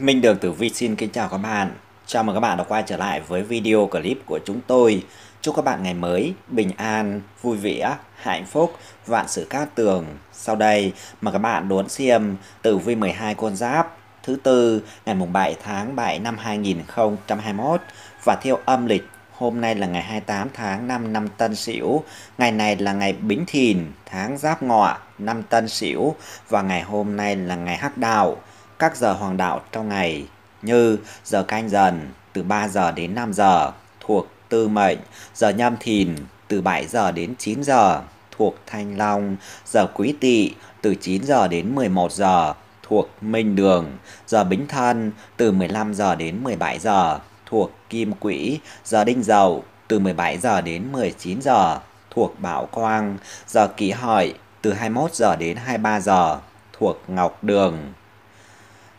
Minh Đường Tử Vi xin kính chào các bạn. Chào mừng các bạn đã quay trở lại với video clip của chúng tôi. Chúc các bạn ngày mới bình an, vui vẻ, hạnh phúc, vạn sự cát tường. Sau đây mà các bạn đón xem Tử Vi 12 con giáp thứ tư ngày mùng 7 tháng 7 năm 2021 và theo âm lịch hôm nay là ngày 28 tháng 5 năm Tân Sửu, ngày này là ngày Bính Thìn, tháng Giáp Ngọ, năm Tân Sửu và ngày hôm nay là ngày Hắc Đào các giờ hoàng đạo trong ngày như giờ canh dần từ 3 giờ đến 5 giờ thuộc tư mệnh, giờ nhâm thìn từ 7 giờ đến 9 giờ thuộc thanh long, giờ quý tỵ từ 9 giờ đến 11 giờ thuộc minh đường, giờ bính thân từ 15 giờ đến 17 giờ thuộc kim quỹ, giờ đinh dậu từ 17 giờ đến 19 giờ thuộc bảo quang, giờ kỷ hợi từ 21 giờ đến 23 giờ thuộc ngọc đường.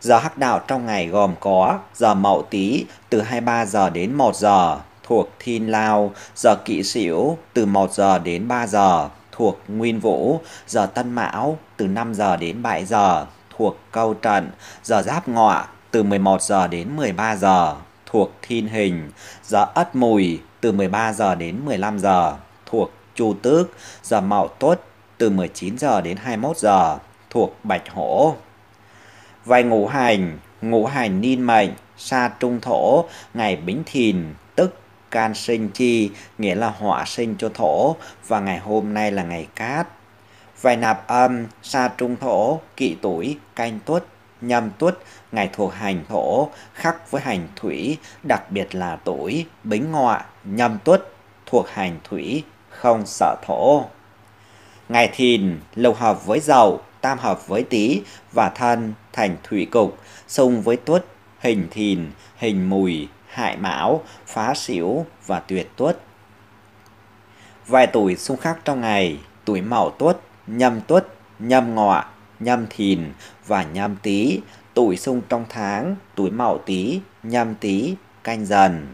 Giờ hắc đạo trong ngày gồm có giờ mậu tý từ 23 giờ đến 1 giờ thuộc Thiên Lao, giờ Kỵ Sửu từ 1 giờ đến 3 giờ thuộc Nguyên Vũ, giờ Tân Mão từ 5 giờ đến 7 giờ thuộc Câu Trận, giờ Giáp Ngọ từ 11 giờ đến 13 giờ thuộc Thiên Hình, giờ Ất Mùi từ 13 giờ đến 15 giờ thuộc Chu Tước, giờ Mậu Tuất từ 19 giờ đến 21 giờ thuộc Bạch Hổ. Vài ngũ hành, ngũ hành niên mệnh, sa trung thổ, ngày bính thìn, tức can sinh chi, nghĩa là hỏa sinh cho thổ, và ngày hôm nay là ngày cát. Vài nạp âm, sa trung thổ, kỵ tuổi, canh tuất, nhâm tuất, ngày thuộc hành thổ, khắc với hành thủy, đặc biệt là tuổi, bính ngọ, nhâm tuất, thuộc hành thủy, không sợ thổ. Ngày thìn, lục hợp với dậu, tam hợp với tý và thân, thành thủy cục, xung với tuất, hình thìn, hình mùi, hại mão, phá xỉu và tuyệt tuất. Vài tuổi xung khắc trong ngày, tuổi mão tuất, nhâm tuất, nhâm ngọ, nhâm thìn và nhâm tý, tuổi xung trong tháng, tuổi mão tý, nhâm tý, canh dần.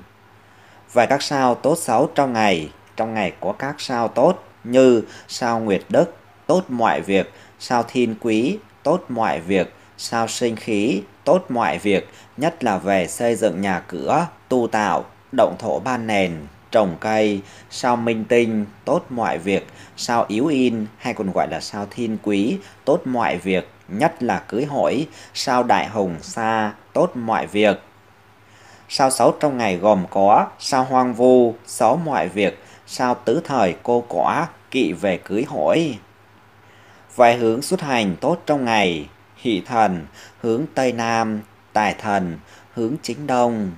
Vài các sao tốt xấu trong ngày, trong ngày có các sao tốt như sao nguyệt đức, tốt mọi việc, sao thiên quý, tốt mọi việc, sao sinh khí, tốt mọi việc, nhất là về xây dựng nhà cửa, tu tạo, động thổ ban nền, trồng cây, sao minh tinh, tốt mọi việc, sao yếu in hay còn gọi là sao thiên quý, tốt mọi việc, nhất là cưới hỏi, sao đại hùng xa, tốt mọi việc. Sao xấu trong ngày gồm có sao hoang vu, xấu mọi việc, sao tứ thời cô quả, kỵ về cưới hỏi. Vài hướng xuất hành tốt trong ngày, hỷ thần, hướng Tây Nam, tài thần, hướng chính Đông.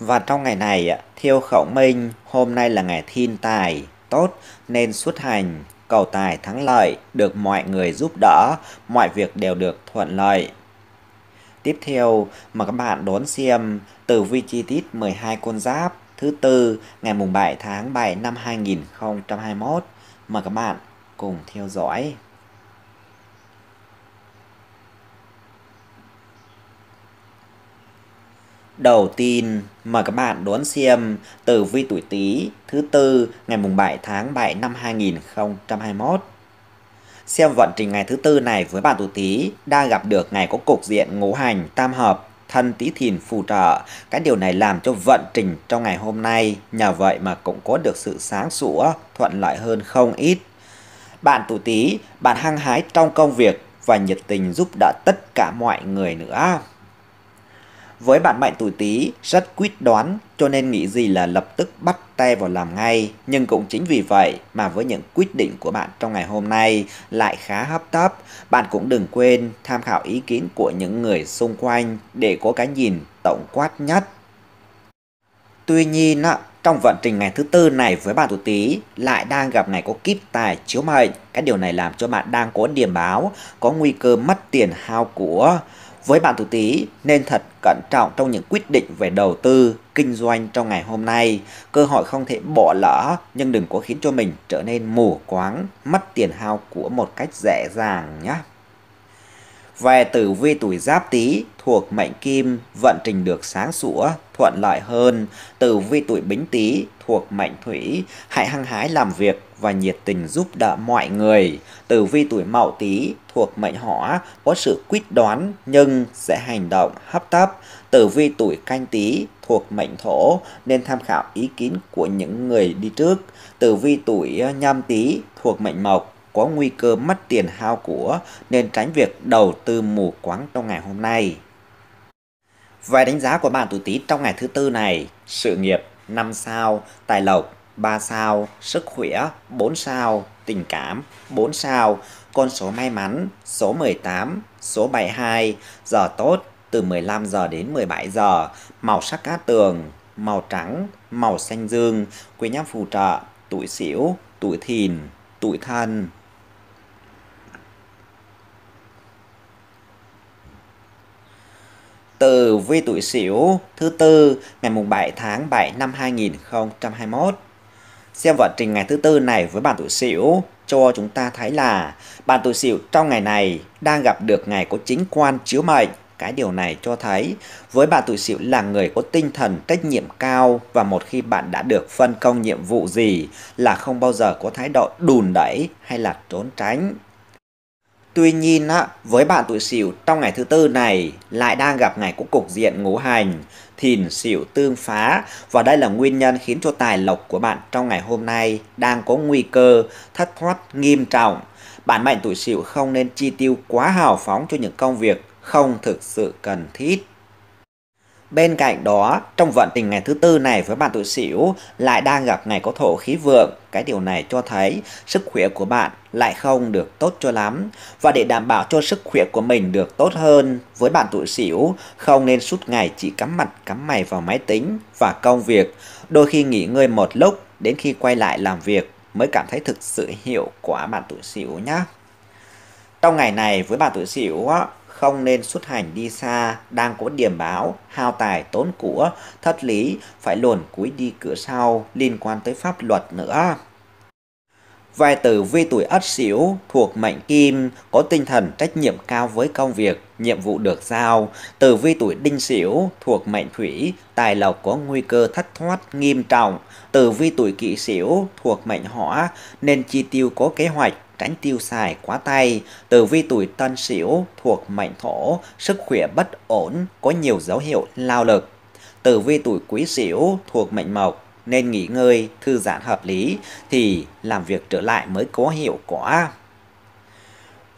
Và trong ngày này, Thiêu Khẩu Minh, hôm nay là ngày thiên tài, tốt nên xuất hành, cầu tài thắng lợi, được mọi người giúp đỡ, mọi việc đều được thuận lợi. Tiếp theo mời các bạn đón xem tử vi chi tiết 12 con giáp thứ tư ngày mùng 7 tháng 7 năm 2021. Mời các bạn cùng theo dõi. đầu tiên mời các bạn đón xem tử vi tuổi Tý thứ tư ngày mùng 7 tháng 7 năm 2021. Xem vận trình ngày thứ tư này với bạn tuổi Tý đang gặp được ngày có cục diện ngũ hành tam hợp thân Tý Thìn phù trợ. Cái điều này làm cho vận trình trong ngày hôm nay nhờ vậy mà cũng có được sự sáng sủa, thuận lợi hơn không ít. Bạn tuổi Tý, bạn hăng hái trong công việc và nhiệt tình giúp đỡ tất cả mọi người nữa. Với bạn mệnh tuổi Tý rất quyết đoán cho nên nghĩ gì là lập tức bắt tay vào làm ngay, nhưng cũng chính vì vậy mà với những quyết định của bạn trong ngày hôm nay lại khá hấp tấp, bạn cũng đừng quên tham khảo ý kiến của những người xung quanh để có cái nhìn tổng quát nhất. Tuy nhiên, trong vận trình ngày thứ tư này với bạn tuổi Tý lại đang gặp ngày có kíp tài chiếu mệnh. Cái điều này làm cho bạn đang có điểm báo, có nguy cơ mất tiền hao của. Với bạn tuổi Tý nên thật cẩn trọng trong những quyết định về đầu tư, kinh doanh trong ngày hôm nay. Cơ hội không thể bỏ lỡ, nhưng đừng có khiến cho mình trở nên mù quáng, mất tiền hao của một cách dễ dàng nhé. Về tử vi tuổi giáp tý thuộc mệnh kim, vận trình được sáng sủa, thuận lợi hơn. Tử vi tuổi bính tý thuộc mệnh thủy, hãy hăng hái làm việc và nhiệt tình giúp đỡ mọi người. Tử vi tuổi mậu tý thuộc mệnh hỏa, có sự quyết đoán nhưng sẽ hành động hấp tấp. Tử vi tuổi canh tý thuộc mệnh thổ nên tham khảo ý kiến của những người đi trước. Tử vi tuổi nhâm tý thuộc mệnh mộc có nguy cơ mất tiền hao của nên tránh việc đầu tư mù quáng trong ngày hôm nay. Vài đánh giá của bạn tuổi Tý trong ngày thứ tư này, sự nghiệp 5 sao, tài lộc 3 sao, sức khỏe 4 sao, tình cảm 4 sao, con số may mắn số 18, số 72, giờ tốt từ 15 giờ đến 17 giờ, màu sắc cát tường, màu trắng, màu xanh dương, quý nhân phù trợ, tuổi xỉu, tuổi thìn, tuổi thân. từ vi tuổi Sửu thứ tư ngày mùng 7 tháng 7 năm 2021. Xem vận trình ngày thứ tư này với bạn tuổi Sửu cho chúng ta thấy là bạn tuổi Sửu trong ngày này đang gặp được ngày có chính quan chiếu mệnh. Cái điều này cho thấy với bạn tuổi Sửu là người có tinh thần trách nhiệm cao và một khi bạn đã được phân công nhiệm vụ gì là không bao giờ có thái độ đùn đẩy hay là trốn tránh Tuy nhiên, với bạn tuổi sửu trong ngày thứ tư này lại đang gặp ngày của cục diện ngũ hành, thìn sửu tương phá và đây là nguyên nhân khiến cho tài lộc của bạn trong ngày hôm nay đang có nguy cơ thất thoát nghiêm trọng. Bạn mệnh tuổi sửu không nên chi tiêu quá hào phóng cho những công việc không thực sự cần thiết. Bên cạnh đó, trong vận tình ngày thứ tư này với bạn tuổi Sửu lại đang gặp ngày có thổ khí vượng. Cái điều này cho thấy sức khỏe của bạn lại không được tốt cho lắm. Và để đảm bảo cho sức khỏe của mình được tốt hơn, với bạn tuổi Sửu không nên suốt ngày chỉ cắm mặt cắm mày vào máy tính và công việc. Đôi khi nghỉ ngơi một lúc đến khi quay lại làm việc mới cảm thấy thực sự hiệu quả bạn tuổi Sửu nhé. Trong ngày này với bạn tuổi Sửu không nên xuất hành đi xa, đang có điểm báo, hao tài tốn của, thất lý, phải luồn cúi đi cửa sau, liên quan tới pháp luật nữa. Vài tử vi tuổi ất sửu thuộc mệnh kim, có tinh thần trách nhiệm cao với công việc, nhiệm vụ được giao. Tử vi tuổi đinh sửu thuộc mệnh thủy, tài lộc có nguy cơ thất thoát nghiêm trọng. Tử vi tuổi kỷ sửu thuộc mệnh hỏa, nên chi tiêu có kế hoạch, tránh tiêu xài quá tay, tử vi tuổi tân sửu thuộc mệnh thổ, sức khỏe bất ổn, có nhiều dấu hiệu lao lực. Tử vi tuổi quý sửu thuộc mệnh mộc, nên nghỉ ngơi, thư giãn hợp lý thì làm việc trở lại mới có hiệu quả.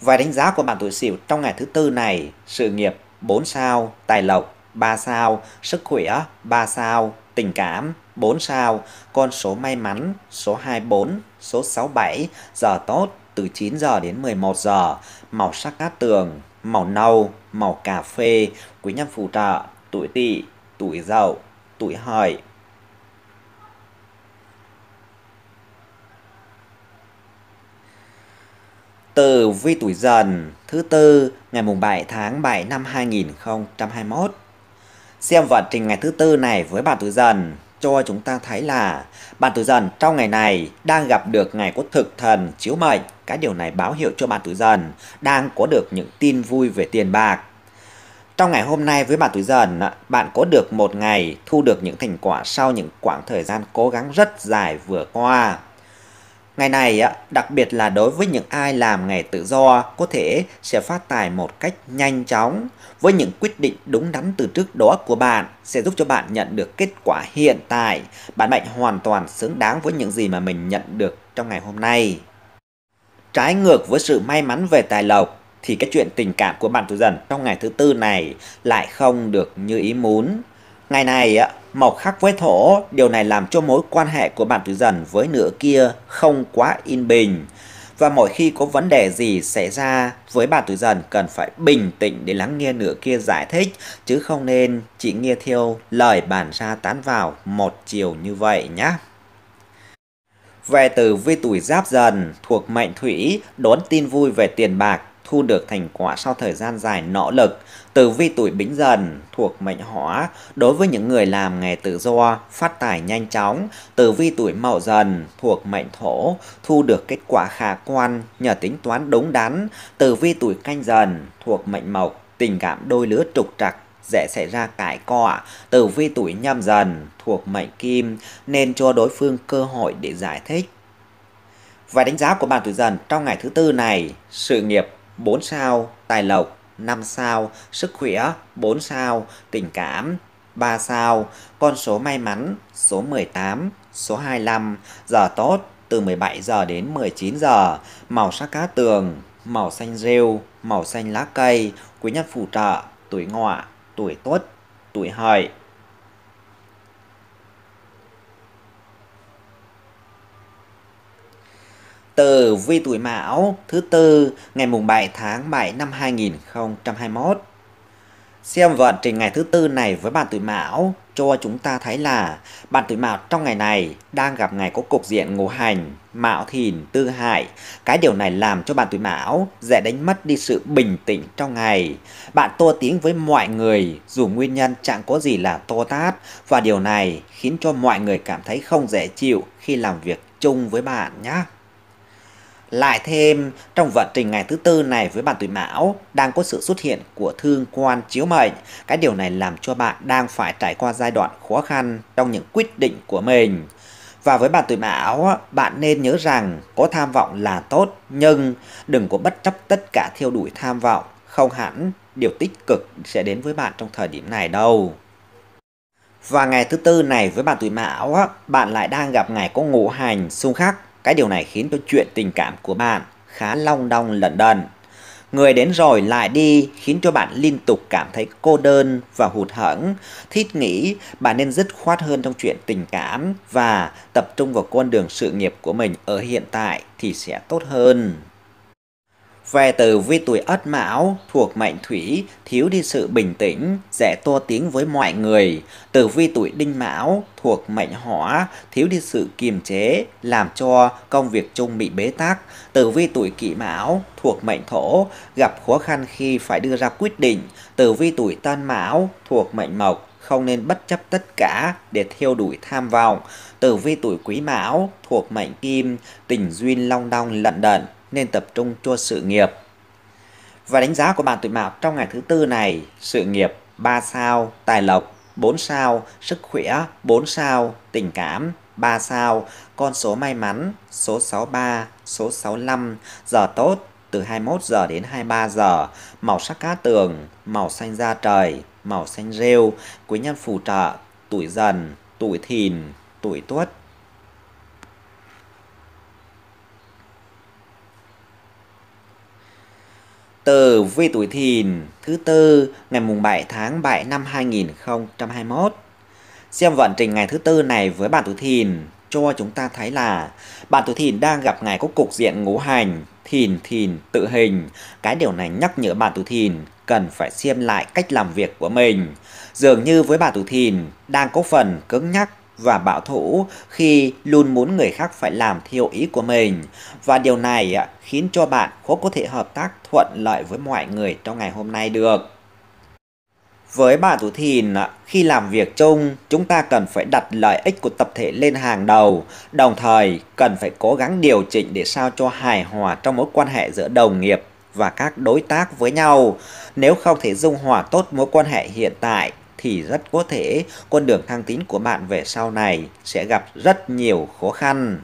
vài đánh giá của bạn tuổi sửu trong ngày thứ tư này, sự nghiệp 4 sao, tài lộc 3 sao, sức khỏe 3 sao, tình cảm 4 sao, con số may mắn số 24, số 67, giờ tốt từ 9 giờ đến 11 giờ, màu sắc cát tường, màu nâu, màu cà phê, quý nhân phù trợ, tuổi tỵ, tuổi dậu, tuổi hợi. từ vi tuổi dần thứ tư ngày mùng 7 tháng 7 năm 2021. Xem vận trình ngày thứ tư này với bạn tuổi dần cho chúng ta thấy là bạn tuổi dần trong ngày này đang gặp được ngày có thực thần chiếu mệnh. Cái điều này báo hiệu cho bạn tuổi dần đang có được những tin vui về tiền bạc. Trong ngày hôm nay với bạn tuổi dần, bạn có được một ngày thu được những thành quả sau những quãng thời gian cố gắng rất dài vừa qua. Ngày này, đặc biệt là đối với những ai làm nghề tự do, có thể sẽ phát tài một cách nhanh chóng. Với những quyết định đúng đắn từ trước đó của bạn, sẽ giúp cho bạn nhận được kết quả hiện tại. Bạn mạnh hoàn toàn xứng đáng với những gì mà mình nhận được trong ngày hôm nay. Trái ngược với sự may mắn về tài lộc, thì cái chuyện tình cảm của bạn tuổi dần trong ngày thứ tư này lại không được như ý muốn. Ngày này, Mộc khắc với thổ, điều này làm cho mối quan hệ của bạn tử dần với nửa kia không quá yên bình. Và mỗi khi có vấn đề gì xảy ra với bạn tử dần cần phải bình tĩnh để lắng nghe nửa kia giải thích, chứ không nên chỉ nghe theo lời bản ra tán vào một chiều như vậy nhé. Về từ vi tuổi giáp dần, thuộc mệnh thủy, đón tin vui về tiền bạc, thu được thành quả sau thời gian dài nỗ lực. Tử vi tuổi bính dần thuộc mệnh hỏa, đối với những người làm nghề tự do, phát tài nhanh chóng. Tử vi tuổi mậu dần thuộc mệnh thổ, thu được kết quả khả quan nhờ tính toán đúng đắn. Tử vi tuổi canh dần thuộc mệnh mộc, tình cảm đôi lứa trục trặc dễ xảy ra cãi cọ. Tử vi tuổi nhâm dần thuộc mệnh kim nên cho đối phương cơ hội để giải thích. Và đánh giá của bạn tuổi dần trong ngày thứ tư này, sự nghiệp 4 sao, tài lộc 5 sao, sức khỏe 4 sao, tình cảm 3 sao, con số may mắn số 18, số 25, giờ tốt từ 17 giờ đến 19 giờ, màu sắc cá tường, màu xanh rêu, màu xanh lá cây, quý nhân phù trợ, tuổi ngọ, tuổi tuất, tuổi hợi. tử vi tuổi Mão thứ tư ngày mùng 7 tháng 7 năm 2021. Xem vận trình ngày thứ tư này với bạn tuổi Mão cho chúng ta thấy là bạn tuổi Mão trong ngày này đang gặp ngày có cục diện ngũ hành, Mão Thìn, Tư Hại. Cái điều này làm cho bạn tuổi Mão dễ đánh mất đi sự bình tĩnh trong ngày. Bạn to tiếng với mọi người dù nguyên nhân chẳng có gì là to tát và điều này khiến cho mọi người cảm thấy không dễ chịu khi làm việc chung với bạn nhé. Lại thêm, trong vận trình ngày thứ tư này với bạn tuổi mão, đang có sự xuất hiện của thương quan chiếu mệnh. Cái điều này làm cho bạn đang phải trải qua giai đoạn khó khăn trong những quyết định của mình. Và với bạn tuổi mão, bạn nên nhớ rằng có tham vọng là tốt, nhưng đừng có bất chấp tất cả theo đuổi tham vọng. Không hẳn, điều tích cực sẽ đến với bạn trong thời điểm này đâu. Và ngày thứ tư này với bạn tuổi mão, bạn lại đang gặp ngày có ngũ hành xung khắc cái điều này khiến cho chuyện tình cảm của bạn khá long đong lẩn đần. Người đến rồi lại đi khiến cho bạn liên tục cảm thấy cô đơn và hụt hẫng. Thiết nghĩ bạn nên dứt khoát hơn trong chuyện tình cảm và tập trung vào con đường sự nghiệp của mình ở hiện tại thì sẽ tốt hơn. Về từ vi tuổi ất mão, thuộc mệnh thủy, thiếu đi sự bình tĩnh, dễ to tiếng với mọi người. Từ vi tuổi đinh mão, thuộc mệnh hỏa, thiếu đi sự kiềm chế, làm cho công việc chung bị bế tắc. Từ vi tuổi kỷ mão, thuộc mệnh thổ, gặp khó khăn khi phải đưa ra quyết định. Từ vi tuổi tân mão, thuộc mệnh mộc, không nên bất chấp tất cả để theo đuổi tham vọng. Từ vi tuổi quý mão, thuộc mệnh kim, tình duyên long đong lận đận nên tập trung cho sự nghiệp. Và đánh giá của bạn tuổi Mão trong ngày thứ tư này, sự nghiệp 3 sao, tài lộc 4 sao, sức khỏe 4 sao, tình cảm 3 sao, con số may mắn số 63, số 65, giờ tốt từ 21 giờ đến 23 giờ, màu sắc cá tường, màu xanh da trời, màu xanh rêu, quý nhân phù trợ, tuổi dần, tuổi thìn, tuổi tuất. Tử vi tuổi thìn thứ tư ngày mùng 7 tháng 7 năm 2021. Xem vận trình ngày thứ tư này với bạn tuổi thìn cho chúng ta thấy là bạn tuổi thìn đang gặp ngày có cục diện ngũ hành thìn thìn tự hình. Cái điều này nhắc nhở bạn tuổi thìn cần phải xem lại cách làm việc của mình. Dường như với bạn tuổi thìn đang có phần cứng nhắc và bảo thủ khi luôn muốn người khác phải làm theo ý của mình và điều này à, khiến cho bạn khó có thể hợp tác thuận lợi với mọi người trong ngày hôm nay được. Với bà tuổi Thìn, à, khi làm việc chung, chúng ta cần phải đặt lợi ích của tập thể lên hàng đầu, đồng thời cần phải cố gắng điều chỉnh để sao cho hài hòa trong mối quan hệ giữa đồng nghiệp và các đối tác với nhau. Nếu không thể dung hòa tốt mối quan hệ hiện tại thì rất có thể con đường thăng tiến của bạn về sau này sẽ gặp rất nhiều khó khăn.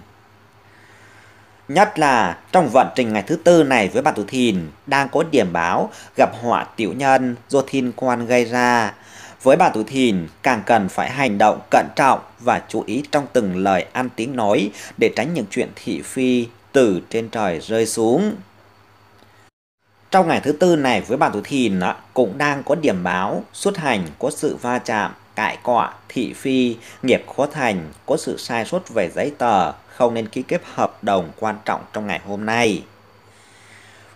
Nhất là trong vận trình ngày thứ tư này với bạn tuổi thìn đang có điểm báo gặp họa tiểu nhân do thiên quan gây ra. Với bạn tuổi thìn càng cần phải hành động cẩn trọng và chú ý trong từng lời ăn tiếng nói để tránh những chuyện thị phi từ trên trời rơi xuống. Trong ngày thứ tư này với bản tuổi thìn cũng đang có điểm báo xuất hành có sự va chạm, cãi cọ, thị phi, nghiệp khó thành, có sự sai sót về giấy tờ, không nên ký kết hợp đồng quan trọng trong ngày hôm nay.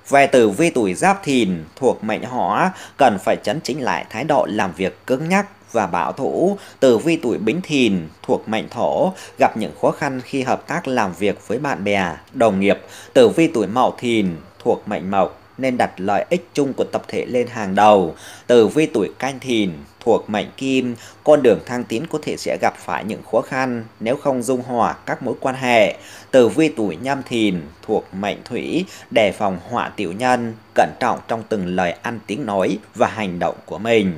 Về tử vi tuổi giáp thìn thuộc mệnh họ cần phải chấn chỉnh lại thái độ làm việc cứng nhắc và bảo thủ. Tử vi tuổi bính thìn thuộc mệnh thổ gặp những khó khăn khi hợp tác làm việc với bạn bè, đồng nghiệp. Tử vi tuổi mậu thìn thuộc mệnh mộc nên đặt lợi ích chung của tập thể lên hàng đầu. Từ vi tuổi canh thìn thuộc mệnh kim, con đường thăng tiến có thể sẽ gặp phải những khó khăn nếu không dung hòa các mối quan hệ. Từ vi tuổi nhâm thìn thuộc mệnh thủy, đề phòng họa tiểu nhân, cẩn trọng trong từng lời ăn tiếng nói và hành động của mình.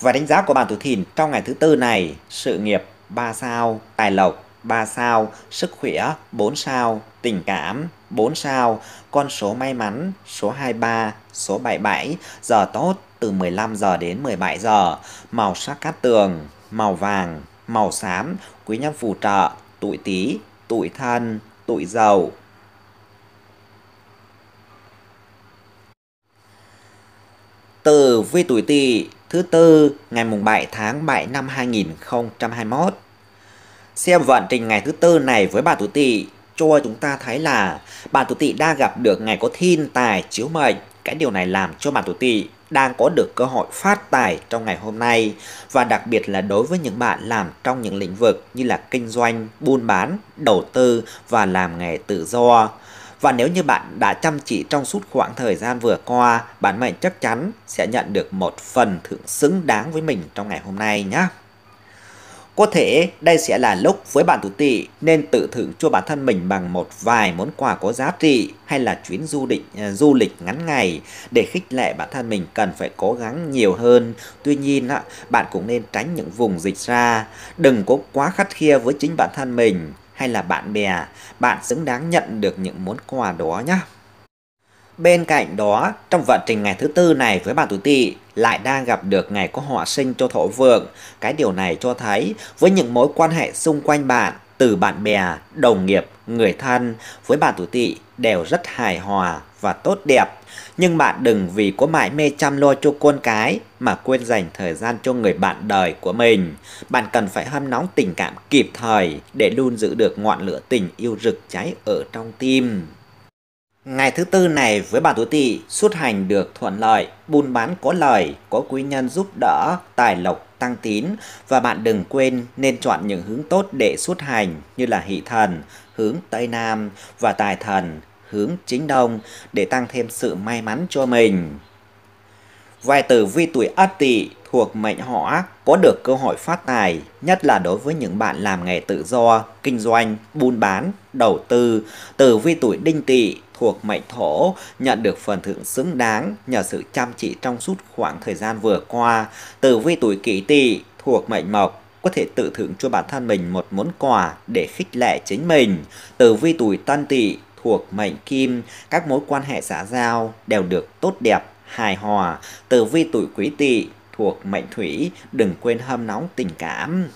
Và đánh giá của bạn tuổi thìn trong ngày thứ tư này, sự nghiệp 3 sao, tài lộc 3 sao, sức khỏe 4 sao, tình cảm 4 sao, con số may mắn số 23, số 77, giờ tốt từ 15 giờ đến 17 giờ, màu sắc cát tường, màu vàng, màu xám, quý nhân phù trợ, tuổi tý, tuổi thân, tuổi dậu. Từ vi tuổi tỵ thứ tư ngày mùng 7 tháng 7 năm 2021. Xem vận trình ngày thứ tư này với bà tuổi tỵ cho chúng ta thấy là bạn tuổi tỵ đang gặp được ngày có thiên tài chiếu mệnh. Cái điều này làm cho bạn tuổi tỵ đang có được cơ hội phát tài trong ngày hôm nay và đặc biệt là đối với những bạn làm trong những lĩnh vực như là kinh doanh, buôn bán, đầu tư và làm nghề tự do. Và nếu như bạn đã chăm chỉ trong suốt khoảng thời gian vừa qua, bản mệnh chắc chắn sẽ nhận được một phần thưởng xứng đáng với mình trong ngày hôm nay nhé. Có thể đây sẽ là lúc với bạn tuổi tỵ nên tự thưởng cho bản thân mình bằng một vài món quà có giá trị hay là chuyến du lịch à, du lịch ngắn ngày để khích lệ bản thân mình cần phải cố gắng nhiều hơn. Tuy nhiên bạn cũng nên tránh những vùng dịch ra, đừng có quá khắt khe với chính bản thân mình hay là bạn bè, bạn xứng đáng nhận được những món quà đó nhé. Bên cạnh đó, trong vận trình ngày thứ tư này với bạn tuổi tỵ lại đang gặp được ngày có họa sinh cho thổ vượng. Cái điều này cho thấy với những mối quan hệ xung quanh bạn, từ bạn bè, đồng nghiệp, người thân với bạn tuổi tỵ đều rất hài hòa và tốt đẹp. Nhưng bạn đừng vì có mãi mê chăm lo cho con cái mà quên dành thời gian cho người bạn đời của mình. Bạn cần phải hâm nóng tình cảm kịp thời để luôn giữ được ngọn lửa tình yêu rực cháy ở trong tim. Ngày thứ tư này với bà tuổi Tỵ xuất hành được thuận lợi, buôn bán có lời, có quý nhân giúp đỡ, tài lộc tăng tín và bạn đừng quên nên chọn những hướng tốt để xuất hành như là hỷ thần, hướng Tây Nam và tài thần, hướng chính đông để tăng thêm sự may mắn cho mình. Vài tử vi tuổi Ất Tỵ thuộc mệnh họ có được cơ hội phát tài, nhất là đối với những bạn làm nghề tự do, kinh doanh, buôn bán, đầu tư, từ vi tuổi đinh tỵ thuộc mệnh thổ nhận được phần thưởng xứng đáng nhờ sự chăm chỉ trong suốt khoảng thời gian vừa qua. Từ vi tuổi kỷ tỵ thuộc mệnh mộc có thể tự thưởng cho bản thân mình một món quà để khích lệ chính mình. Từ vi tuổi tân tỵ thuộc mệnh kim, các mối quan hệ xã giao đều được tốt đẹp, hài hòa. Từ vi tuổi quý tỵ thuộc mệnh thủy, đừng quên hâm nóng tình cảm.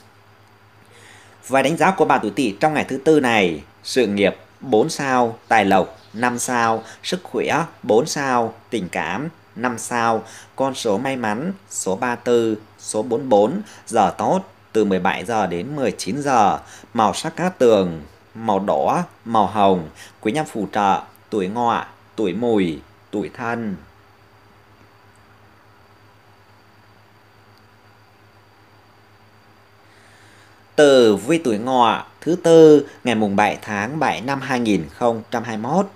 Và đánh giá của bà tuổi Tỵ trong ngày thứ tư này, sự nghiệp 4 sao, tài lộc 5 sao, sức khỏe 4 sao, tình cảm 5 sao, con số may mắn số 34, số 44, giờ tốt từ 17 giờ đến 19 giờ, màu sắc cát tường, màu đỏ, màu hồng, quý nhân phù trợ, tuổi ngọ, tuổi mùi, tuổi thân. tử vi tuổi ngọ thứ tư ngày mùng 7 tháng 7 năm 2021.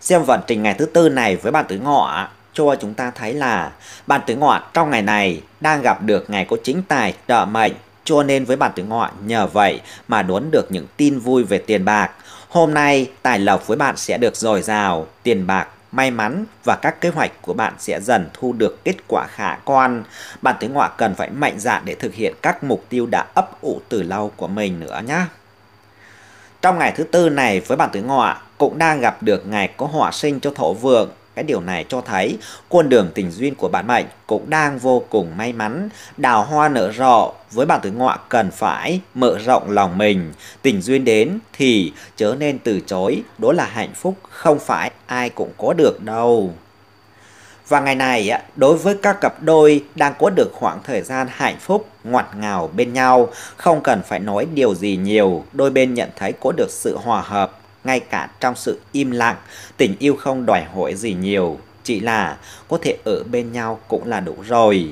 Xem vận trình ngày thứ tư này với bạn tuổi ngọ cho chúng ta thấy là bạn tuổi ngọ trong ngày này đang gặp được ngày có chính tài trợ mệnh cho nên với bạn tuổi ngọ nhờ vậy mà đón được những tin vui về tiền bạc. Hôm nay tài lộc với bạn sẽ được dồi dào, tiền bạc may mắn và các kế hoạch của bạn sẽ dần thu được kết quả khả quan. Bạn tuổi ngọ cần phải mạnh dạn để thực hiện các mục tiêu đã ấp ủ từ lâu của mình nữa nhé. Trong ngày thứ tư này với bạn tuổi ngọ cũng đang gặp được ngày có hỏa sinh cho thổ vượng cái điều này cho thấy con đường tình duyên của bạn mệnh cũng đang vô cùng may mắn, đào hoa nở rộ với bạn tuổi ngọ cần phải mở rộng lòng mình, tình duyên đến thì chớ nên từ chối, đó là hạnh phúc không phải ai cũng có được đâu. Và ngày này, đối với các cặp đôi đang có được khoảng thời gian hạnh phúc, ngọt ngào bên nhau, không cần phải nói điều gì nhiều, đôi bên nhận thấy có được sự hòa hợp, ngay cả trong sự im lặng, tình yêu không đòi hỏi gì nhiều, chỉ là có thể ở bên nhau cũng là đủ rồi.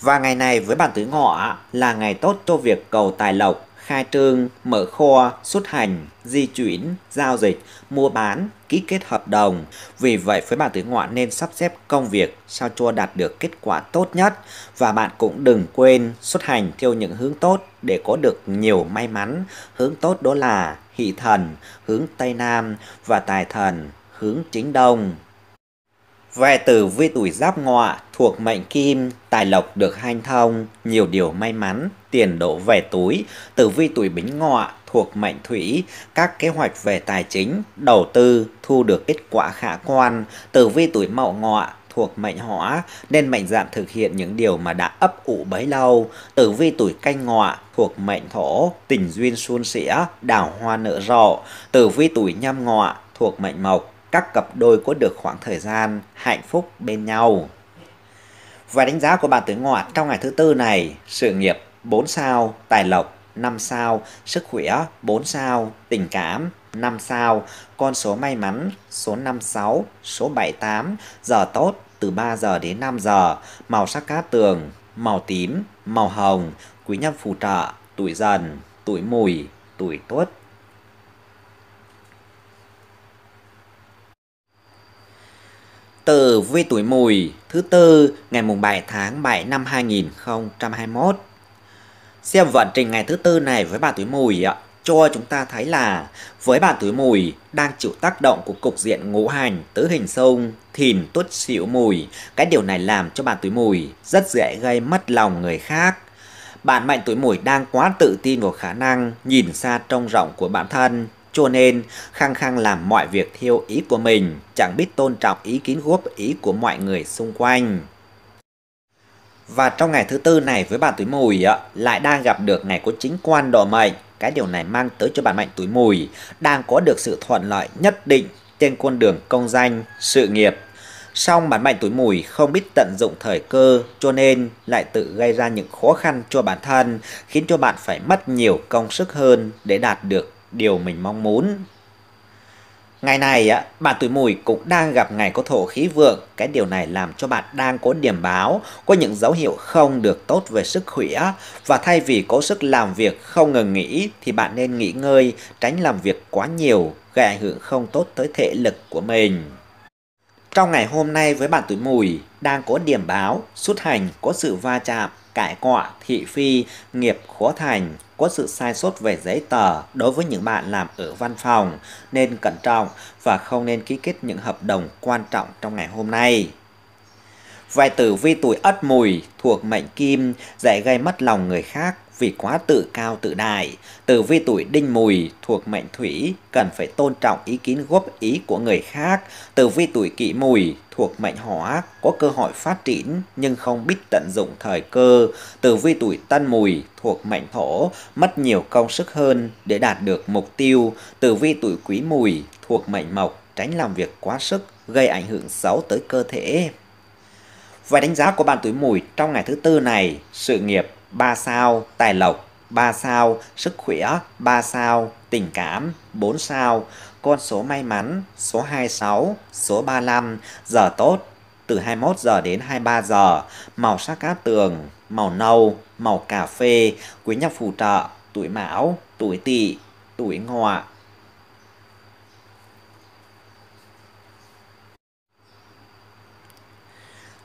Và ngày này với bản tứ ngọ là ngày tốt cho việc cầu tài lộc, khai trương, mở kho, xuất hành, di chuyển, giao dịch, mua bán, ký kết hợp đồng. Vì vậy, với bạn tướng ngoại nên sắp xếp công việc sao cho đạt được kết quả tốt nhất và bạn cũng đừng quên xuất hành theo những hướng tốt để có được nhiều may mắn. Hướng tốt đó là hỷ thần, hướng Tây Nam và tài thần, hướng Chính Đông. Về tử vi tuổi giáp ngọ thuộc mệnh kim, tài lộc được hanh thông, nhiều điều may mắn, tiền đổ về túi. Tử vi tuổi bính ngọ thuộc mệnh thủy, các kế hoạch về tài chính, đầu tư thu được kết quả khả quan. Tử vi tuổi mậu ngọ thuộc mệnh hỏa nên mạnh dạn thực hiện những điều mà đã ấp ủ bấy lâu. Tử vi tuổi canh ngọ thuộc mệnh thổ, tình duyên suôn sẻ, đào hoa nở rộ. Tử vi tuổi nhâm ngọ thuộc mệnh mộc các cặp đôi có được khoảng thời gian hạnh phúc bên nhau. Và đánh giá của bạn tuổi ngọ trong ngày thứ tư này, sự nghiệp 4 sao, tài lộc 5 sao, sức khỏe 4 sao, tình cảm 5 sao, con số may mắn số 56, số 78, giờ tốt từ 3 giờ đến 5 giờ, màu sắc cá tường, màu tím, màu hồng, quý nhân phù trợ, tuổi dần, tuổi mùi, tuổi tuất. tử vi tuổi mùi thứ tư ngày mùng 7 tháng 7 năm 2021. Xem vận trình ngày thứ tư này với bà tuổi mùi ạ, cho chúng ta thấy là với bà tuổi mùi đang chịu tác động của cục diện ngũ hành tứ hình sông thìn tuất xỉu mùi cái điều này làm cho bà tuổi mùi rất dễ gây mất lòng người khác bạn mệnh tuổi mùi đang quá tự tin vào khả năng nhìn xa trông rộng của bản thân cho nên, khăng khăng làm mọi việc theo ý của mình, chẳng biết tôn trọng ý kiến góp ý của mọi người xung quanh. Và trong ngày thứ tư này với bạn tuổi mùi lại đang gặp được ngày của chính quan độ mệnh. Cái điều này mang tới cho bạn mệnh tuổi mùi đang có được sự thuận lợi nhất định trên con đường công danh, sự nghiệp. Song bản mệnh tuổi mùi không biết tận dụng thời cơ cho nên lại tự gây ra những khó khăn cho bản thân khiến cho bạn phải mất nhiều công sức hơn để đạt được điều mình mong muốn. Ngày này, bạn tuổi mùi cũng đang gặp ngày có thổ khí vượng. Cái điều này làm cho bạn đang có điểm báo, có những dấu hiệu không được tốt về sức khỏe. Và thay vì cố sức làm việc không ngừng nghỉ, thì bạn nên nghỉ ngơi, tránh làm việc quá nhiều, gây ảnh hưởng không tốt tới thể lực của mình. Trong ngày hôm nay với bạn tuổi mùi, đang có điểm báo, xuất hành, có sự va chạm, cãi cọ, thị phi, nghiệp khó thành, có sự sai sót về giấy tờ đối với những bạn làm ở văn phòng nên cẩn trọng và không nên ký kết những hợp đồng quan trọng trong ngày hôm nay. Vài tử vi tuổi ất mùi thuộc mệnh kim dễ gây mất lòng người khác vì quá tự cao tự đại. Tử vi tuổi đinh mùi thuộc mệnh thủy cần phải tôn trọng ý kiến góp ý của người khác. Tử vi tuổi kỷ mùi thuộc mệnh hỏa có cơ hội phát triển nhưng không biết tận dụng thời cơ. Tử vi tuổi tân mùi thuộc mệnh thổ mất nhiều công sức hơn để đạt được mục tiêu. Tử vi tuổi quý mùi thuộc mệnh mộc tránh làm việc quá sức gây ảnh hưởng xấu tới cơ thể. Và đánh giá của bạn tuổi mùi trong ngày thứ tư này, sự nghiệp 3 sao tài lộc, 3 sao sức khỏe, 3 sao tình cảm, 4 sao, con số may mắn, số 26, số 35, giờ tốt, từ 21 giờ đến 23 giờ, màu sắc cát tường, màu nâu, màu cà phê, quý nhân phù trợ, tuổi mão, tuổi tỵ, tuổi ngọ,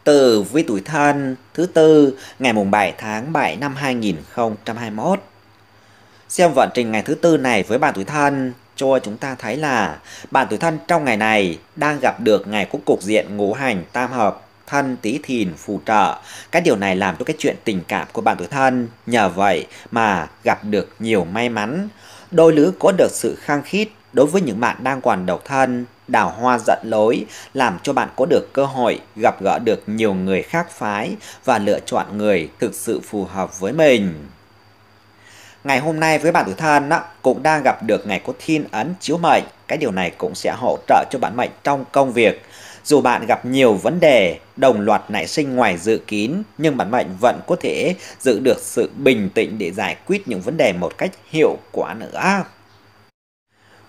tử với tuổi thân thứ tư ngày mùng 7 tháng 7 năm 2021. Xem vận trình ngày thứ tư này với bạn tuổi thân cho chúng ta thấy là bạn tuổi thân trong ngày này đang gặp được ngày có cục diện ngũ hành tam hợp thân tí thìn phù trợ. Cái điều này làm cho cái chuyện tình cảm của bạn tuổi thân nhờ vậy mà gặp được nhiều may mắn. Đôi lứa có được sự khăng khít Đối với những bạn đang còn độc thân, đào hoa dẫn lối làm cho bạn có được cơ hội gặp gỡ được nhiều người khác phái và lựa chọn người thực sự phù hợp với mình. Ngày hôm nay với bạn tuổi thân cũng đang gặp được ngày có thiên ấn chiếu mệnh. Cái điều này cũng sẽ hỗ trợ cho bạn mệnh trong công việc. Dù bạn gặp nhiều vấn đề đồng loạt nảy sinh ngoài dự kín, nhưng bản mệnh vẫn có thể giữ được sự bình tĩnh để giải quyết những vấn đề một cách hiệu quả nữa.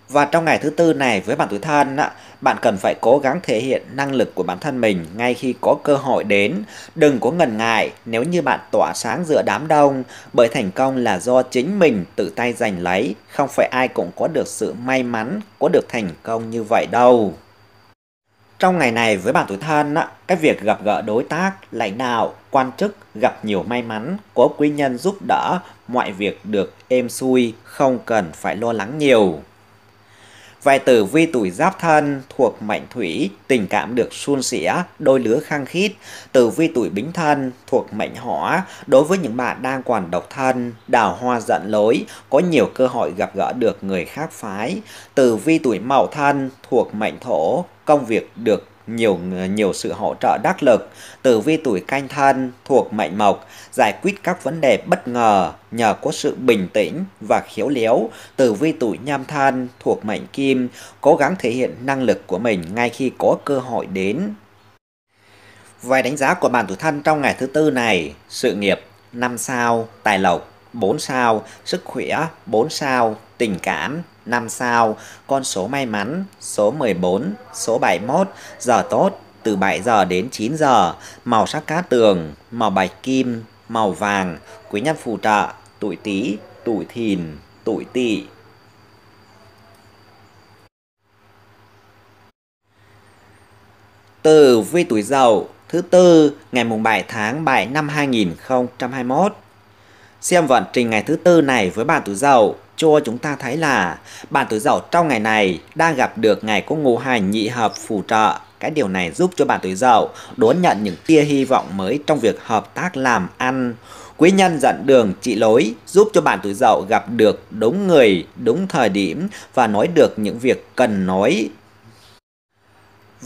Và trong ngày thứ tư này với bạn tuổi thân, bạn cần phải cố gắng thể hiện năng lực của bản thân mình ngay khi có cơ hội đến. Đừng có ngần ngại nếu như bạn tỏa sáng giữa đám đông, bởi thành công là do chính mình tự tay giành lấy, không phải ai cũng có được sự may mắn, có được thành công như vậy đâu. Trong ngày này với bạn tuổi thân, cái việc gặp gỡ đối tác, lãnh đạo, quan chức gặp nhiều may mắn, có quý nhân giúp đỡ, mọi việc được êm xuôi, không cần phải lo lắng nhiều. Vài tử vi tuổi giáp thân thuộc mệnh thủy, tình cảm được suôn sẻ, đôi lứa khăng khít. Tử vi tuổi bính thân thuộc mệnh hỏa, đối với những bạn đang còn độc thân, đào hoa giận lối, có nhiều cơ hội gặp gỡ được người khác phái. Tử vi tuổi mậu thân thuộc mệnh thổ, công việc được nhiều nhiều sự hỗ trợ đắc lực từ vi tuổi canh thân thuộc mệnh mộc giải quyết các vấn đề bất ngờ nhờ có sự bình tĩnh và khiếu léo. từ vi tuổi nhâm thân thuộc mệnh kim cố gắng thể hiện năng lực của mình ngay khi có cơ hội đến về đánh giá của bản tuổi thân trong ngày thứ tư này sự nghiệp 5 sao tài lộc 4 sao sức khỏe 4 sao tình cảm 5 sao, con số may mắn, số 14, số 71, giờ tốt, từ 7 giờ đến 9 giờ, màu sắc cát tường, màu bạch kim, màu vàng, quý nhân phù trợ, tuổi tý, tuổi thìn, tuổi tỵ. Từ vi tuổi dậu thứ tư ngày mùng 7 tháng 7 năm 2021. Xem vận trình ngày thứ tư này với bạn tuổi dậu cho chúng ta thấy là bạn tuổi dậu trong ngày này đang gặp được ngày có ngũ hành nhị hợp phù trợ. Cái điều này giúp cho bạn tuổi dậu đón nhận những tia hy vọng mới trong việc hợp tác làm ăn. Quý nhân dẫn đường trị lối giúp cho bạn tuổi dậu gặp được đúng người, đúng thời điểm và nói được những việc cần nói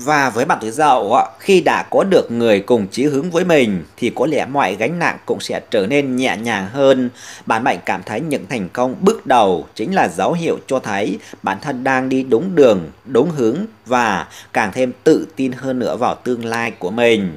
và với bạn tuổi dậu, khi đã có được người cùng chí hướng với mình thì có lẽ mọi gánh nặng cũng sẽ trở nên nhẹ nhàng hơn. Bạn mệnh cảm thấy những thành công bước đầu chính là dấu hiệu cho thấy bản thân đang đi đúng đường, đúng hướng và càng thêm tự tin hơn nữa vào tương lai của mình.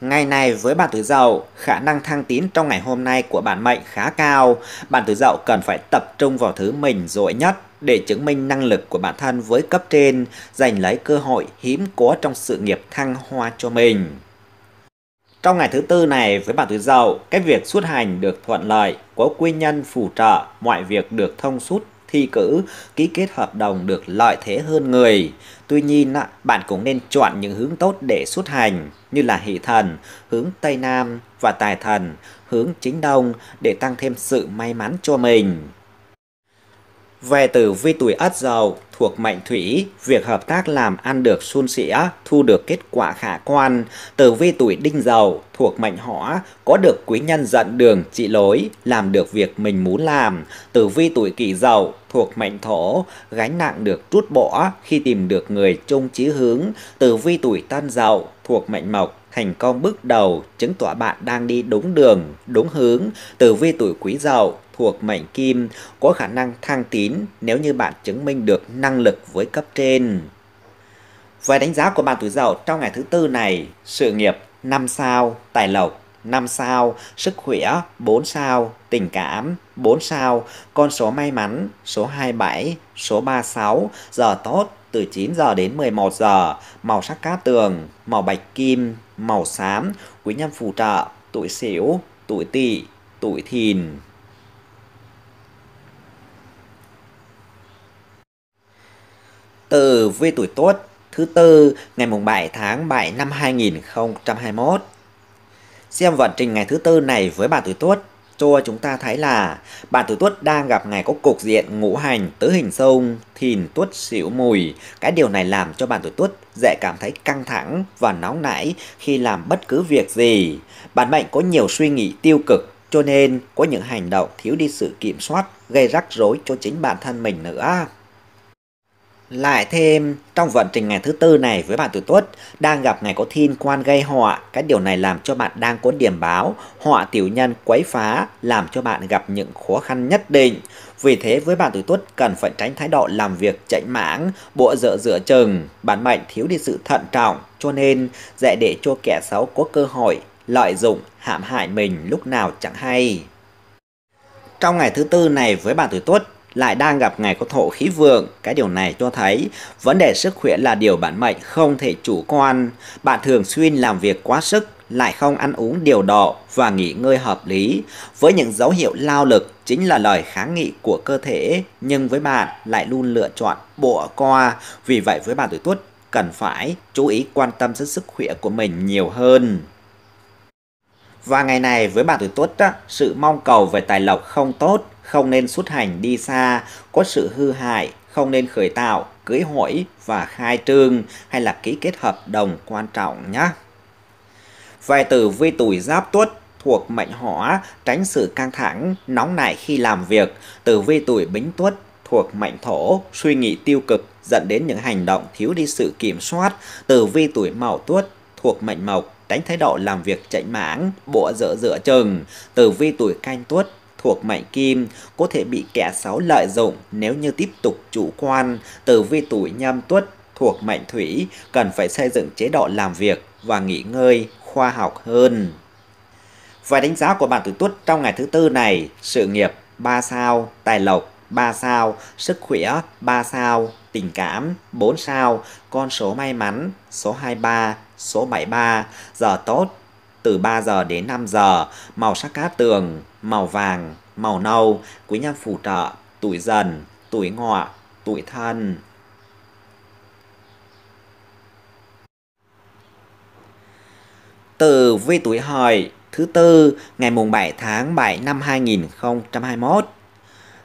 Ngày này với bạn tuổi dậu, khả năng thăng tiến trong ngày hôm nay của bản mệnh khá cao. Bạn tuổi dậu cần phải tập trung vào thứ mình giỏi nhất để chứng minh năng lực của bản thân với cấp trên, giành lấy cơ hội hiếm có trong sự nghiệp thăng hoa cho mình. Trong ngày thứ tư này với bản tuổi dậu, cái việc xuất hành được thuận lợi, có quy nhân phù trợ, mọi việc được thông suốt thi cử, ký kết hợp đồng được lợi thế hơn người. Tuy nhiên, bạn cũng nên chọn những hướng tốt để xuất hành, như là hỷ thần, hướng Tây Nam và tài thần, hướng Chính Đông để tăng thêm sự may mắn cho mình. Về từ vi tuổi ất dậu thuộc mệnh thủy, việc hợp tác làm ăn được suôn sẻ, thu được kết quả khả quan. Từ vi tuổi đinh dậu thuộc mệnh hỏa, có được quý nhân dẫn đường trị lối, làm được việc mình muốn làm. Từ vi tuổi kỷ dậu thuộc mệnh thổ, gánh nặng được rút bỏ khi tìm được người chung chí hướng. Từ vi tuổi tân dậu thuộc mệnh mộc, thành công bước đầu chứng tỏ bạn đang đi đúng đường, đúng hướng. Từ vi tuổi quý dậu thuộc mệnh kim có khả năng thăng tín nếu như bạn chứng minh được năng lực với cấp trên. Về đánh giá của bạn tuổi Dậu trong ngày thứ tư này, sự nghiệp 5 sao, tài lộc 5 sao, sức khỏe 4 sao, tình cảm 4 sao, con số may mắn số 27, số 36, giờ tốt từ 9 giờ đến 11 giờ, màu sắc cát tường, màu bạch kim, màu xám, quý nhân phù trợ, tuổi sửu, tuổi tỵ, tuổi thìn. từ vi tuổi Tuất thứ tư ngày mùng 7 tháng 7 năm 2021. Xem vận trình ngày thứ tư này với bạn tuổi Tuất cho chúng ta thấy là bạn tuổi Tuất đang gặp ngày có cục diện ngũ hành tứ hình xung, thìn Tuất xỉu mùi. Cái điều này làm cho bạn tuổi Tuất dễ cảm thấy căng thẳng và nóng nảy khi làm bất cứ việc gì. bản mệnh có nhiều suy nghĩ tiêu cực cho nên có những hành động thiếu đi sự kiểm soát gây rắc rối cho chính bản thân mình nữa. Lại thêm, trong vận trình ngày thứ tư này với bạn tuổi tuất đang gặp ngày có thiên quan gây họa, cái điều này làm cho bạn đang có điểm báo, họa tiểu nhân quấy phá, làm cho bạn gặp những khó khăn nhất định. Vì thế với bạn tuổi tuất cần phải tránh thái độ làm việc chạy mãng, bộ dựa dựa chừng, bản mệnh thiếu đi sự thận trọng, cho nên dễ để cho kẻ xấu có cơ hội lợi dụng, hãm hại mình lúc nào chẳng hay. Trong ngày thứ tư này với bạn tuổi tuất lại đang gặp ngày có thổ khí vượng. Cái điều này cho thấy vấn đề sức khỏe là điều bản mệnh không thể chủ quan. Bạn thường xuyên làm việc quá sức, lại không ăn uống điều độ và nghỉ ngơi hợp lý. Với những dấu hiệu lao lực chính là lời kháng nghị của cơ thể, nhưng với bạn lại luôn lựa chọn bỏ qua. Vì vậy với bạn tuổi tuất cần phải chú ý quan tâm đến sức khỏe của mình nhiều hơn. Và ngày này với bạn tuổi tuất, sự mong cầu về tài lộc không tốt không nên xuất hành đi xa, có sự hư hại, không nên khởi tạo, cưới hỏi và khai trương hay là ký kết hợp đồng quan trọng nhé. Vài tử vi tuổi giáp tuất thuộc mệnh hỏa, tránh sự căng thẳng, nóng nảy khi làm việc. Tử vi tuổi bính tuất thuộc mệnh thổ, suy nghĩ tiêu cực dẫn đến những hành động thiếu đi sự kiểm soát. Tử vi tuổi mậu tuất thuộc mệnh mộc, tránh thái độ làm việc chạy mãng, bộ dở dựa chừng. Tử vi tuổi canh tuất thuộc mệnh kim có thể bị kẻ xấu lợi dụng nếu như tiếp tục chủ quan. Tử vi tuổi nhâm tuất thuộc mệnh thủy cần phải xây dựng chế độ làm việc và nghỉ ngơi khoa học hơn. Vài đánh giá của bạn tuổi tuất trong ngày thứ tư này, sự nghiệp 3 sao, tài lộc 3 sao, sức khỏe 3 sao, tình cảm 4 sao, con số may mắn số 23, số 73, giờ tốt từ 3 giờ đến 5 giờ, màu sắc cát tường màu vàng, màu nâu của nhà phù trợ tuổi dần, tuổi ngọ, tuổi thân. Từ vi tuổi hợi thứ tư ngày mùng 7 tháng 7 năm 2021.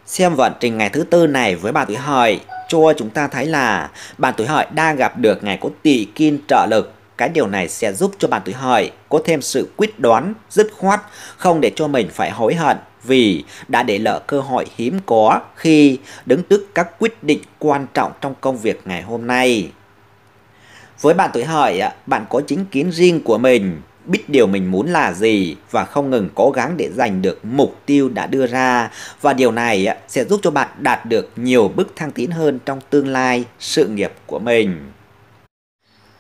Xem vận trình ngày thứ tư này với bà tuổi hợi cho chúng ta thấy là bạn tuổi hợi đang gặp được ngày có tỷ kim trợ lực cái điều này sẽ giúp cho bạn tuổi hợi có thêm sự quyết đoán, dứt khoát, không để cho mình phải hối hận vì đã để lỡ cơ hội hiếm có khi đứng trước các quyết định quan trọng trong công việc ngày hôm nay. Với bạn tuổi hợi, à, bạn có chính kiến riêng của mình, biết điều mình muốn là gì và không ngừng cố gắng để giành được mục tiêu đã đưa ra và điều này à, sẽ giúp cho bạn đạt được nhiều bước thăng tiến hơn trong tương lai sự nghiệp của mình.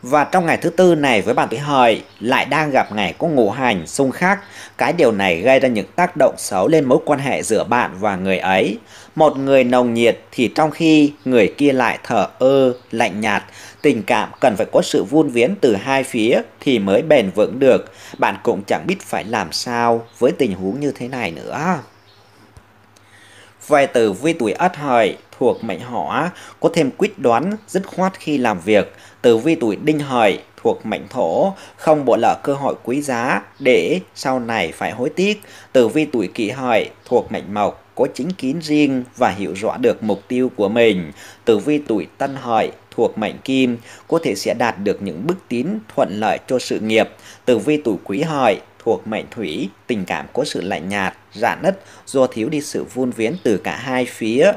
Và trong ngày thứ tư này với bạn tuổi hợi lại đang gặp ngày có ngũ hành xung khắc. Cái điều này gây ra những tác động xấu lên mối quan hệ giữa bạn và người ấy. Một người nồng nhiệt thì trong khi người kia lại thở ơ, lạnh nhạt. Tình cảm cần phải có sự vun viễn từ hai phía thì mới bền vững được. Bạn cũng chẳng biết phải làm sao với tình huống như thế này nữa. Về từ vi tuổi ất hợi thuộc mệnh hỏa, có thêm quyết đoán, dứt khoát khi làm việc. Tử vi tuổi đinh hợi thuộc mệnh thổ, không bỏ lỡ cơ hội quý giá để sau này phải hối tiếc. Tử vi tuổi kỷ hợi thuộc mệnh mộc, có chính kiến riêng và hiểu rõ được mục tiêu của mình. Tử vi tuổi tân hợi thuộc mệnh kim có thể sẽ đạt được những bước tiến thuận lợi cho sự nghiệp. Tử vi tuổi quý hợi thuộc mệnh thủy, tình cảm có sự lạnh nhạt, rạn nứt do thiếu đi sự vun vén từ cả hai phía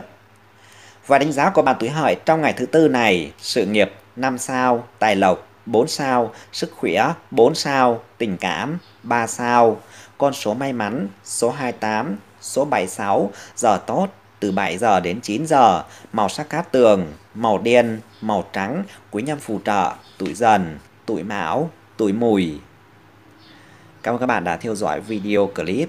và đánh giá của bạn tuổi hợi trong ngày thứ tư này, sự nghiệp 5 sao, tài lộc 4 sao, sức khỏe 4 sao, tình cảm 3 sao, con số may mắn số 28, số 76, giờ tốt từ 7 giờ đến 9 giờ, màu sắc cát tường, màu đen, màu trắng, quý nhân phù trợ, tuổi dần, tuổi mão, tuổi mùi. Cảm ơn các bạn đã theo dõi video clip